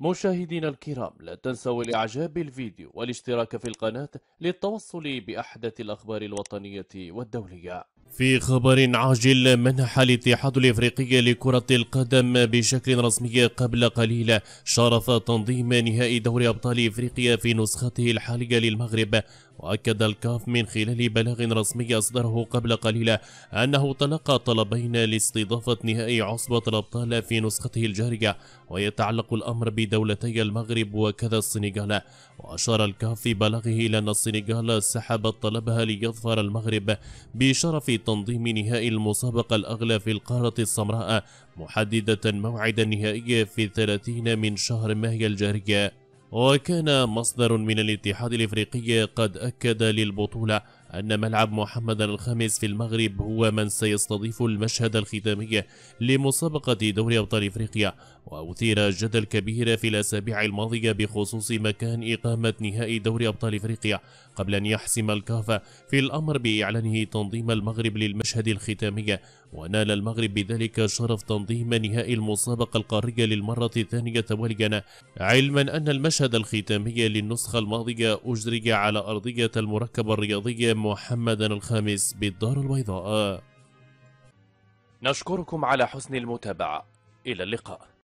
مشاهدينا الكرام لا تنسوا الإعجاب بالفيديو والاشتراك في القناة للتوصل بأحدث الأخبار الوطنية والدولية في خبر عاجل منح الاتحاد الافريقي لكرة القدم بشكل رسمي قبل قليل شرف تنظيم نهائي دوري ابطال افريقيا في نسخته الحالية للمغرب وأكد الكاف من خلال بلاغ رسمي أصدره قبل قليل أنه تلقى طلبين لاستضافة نهائي عصبة الأبطال في نسخته الجارية ويتعلق الأمر بدولتي المغرب وكذا السنغال وأشار الكاف في بلاغه إلى أن السنغال سحبت طلبها ليظفر المغرب بشرف تنظيم نهائي المسابقة الأغلى في القارة السمراء محددة موعد النهائي في 30 من شهر مايو الجارية وكان مصدر من الاتحاد الافريقي قد اكد للبطولة أن ملعب محمد الخامس في المغرب هو من سيستضيف المشهد الختامي لمسابقة دوري أبطال إفريقيا وأثير جدل كبير في الأسابيع الماضية بخصوص مكان إقامة نهائي دوري أبطال إفريقيا قبل أن يحسم الكافة في الأمر بإعلانه تنظيم المغرب للمشهد الختامي ونال المغرب بذلك شرف تنظيم نهائي المسابقة القارية للمرة الثانية تواليا علما أن المشهد الختامي للنسخة الماضية أجري على أرضية المركب الرياضي محمد الخامس بالدار البيضاء نشكركم على حسن المتابعة إلى اللقاء